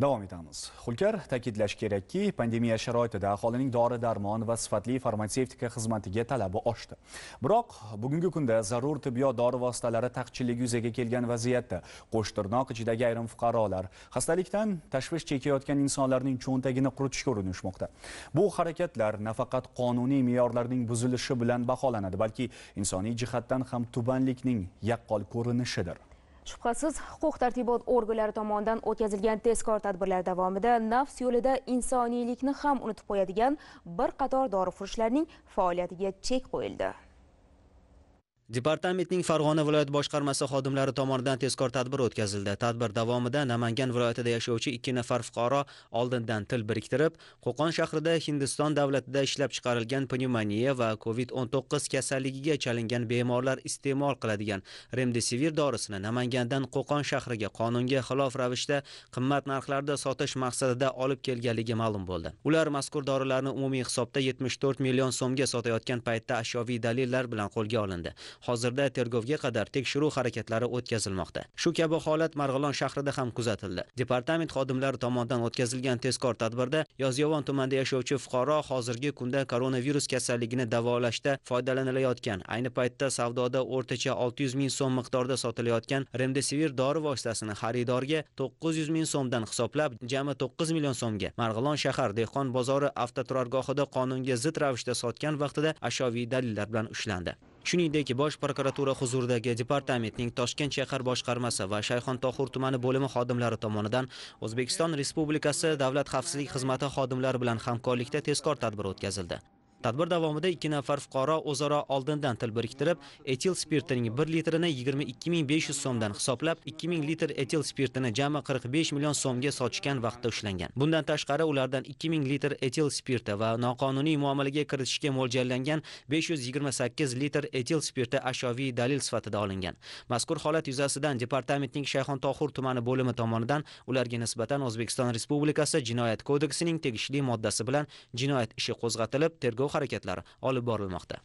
davom etamiz Xulkar ta'kidlash kerakki pandemiya sharoitida aholining dori darmon va sifatli farmatsevtika xizmatiga talabi oshdi biroq bugungi kunda zarur tibbiyot dori vositalari taqchilligi yuzaga kelgan vaziyatda qo'shtirnoq ichidagi ayrim fuqarolar xastalikdan tashvish chekayotgan insonlarning cho'ntagini quritishga urinishmoqda bu harakatlar nafaqat qonuniy me'yorlarning buzilishi bilan baholanadi balki insoniy jihatdan ham tubanlikning yaqqol ko'rinishidir Shubhasiz, huquq tartibot organlari tomonidan o'tkazilgan tezkor tadbirlar davomida nafs yo'lida insoniylikni ham unutib qo'yadigan bir qator dorifurushlarning faoliyatiga chek qo'yildi. Departamentning Farg'ona viloyat boshqarmasi xodimlari tomonidan tezkor tadbir o'tkazildi. Tadbir davomida Namangan viloyatida yashovchi 2 nafar fuqaro oldindan til biriktirib, Qo'qon shahrida Hindiston davlatida ishlab chiqarilgan pnevmoniya va COVID-19 kasalligiga chalingan bemorlar iste'mol qiladigan Remdesivir dorisini Namangandan Qo'qon shahriga qonunga xilof ravishda qimmat narxlarda sotish maqsadida olib kelganligi ma'lum bo'ldi. Ular mazkur dorilarni umumiy hisobda 74 million so'mga sotayotgan paytda ashyoviy dalillar bilan qo'lga olindi. Hozirda tergovga qadar tekshiruv harakatlari o'tkazilmoqda. Shu kabi holat Marg'ilon shahrida ham kuzatildi. Departament xodimlari tomonidan o'tkazilgan tezkor tadbirda Yozyovon tumanida yashovchi fuqaro hozirgi kunda koronavirus kasalligini davolashda foydalanilayotgan, ayni paytda savdoda o'rtacha 600 ming so'm miqdorda sotilayotgan Remdesivir dori vositasini xaridorga 900 ming so'mdan hisoblab jami 9 million so'mga Marg'ilon shahar dehqon bozori avtoturargohida qonunga zid ravishda sotgan vaqtida ashyoviy dalillar bilan ushlandi. shuningdek bosh prokuratura huzuridagi departamentning toshkent shahar boshqarmasi va shayxontohur tumani bo'limi xodimlari tomonidan o'zbekiston respublikasi davlat xavfsizlik xizmati xodimlari bilan hamkorlikda tezkor tadbir o'tkazildi tadbir davomida 2 nafar fuqaro o'zaro oldindan til biriktirib etil spirtining 1 litrini 22500 so'mdan hisoblab 2000 litr etil spirtini jami 45 million so'mga sotishgan vaqtda ushlangan bundan tashqari ulardan 2000 litr etil spirti va noqonuniy muomalaga kiritishga mo'ljallangan 528 litr etil spirti ashoviy dalil sifatida olingan mazkur holat yuzasidan departamentning shayxontohur tumani bo'limi tomonidan ularga nisbatan o'zbekiston respublikasi jinoyat kodeksining tegishli moddasi bilan jinoyat ishi qo'zg'atilib tergov harakatlari olib borilmoqda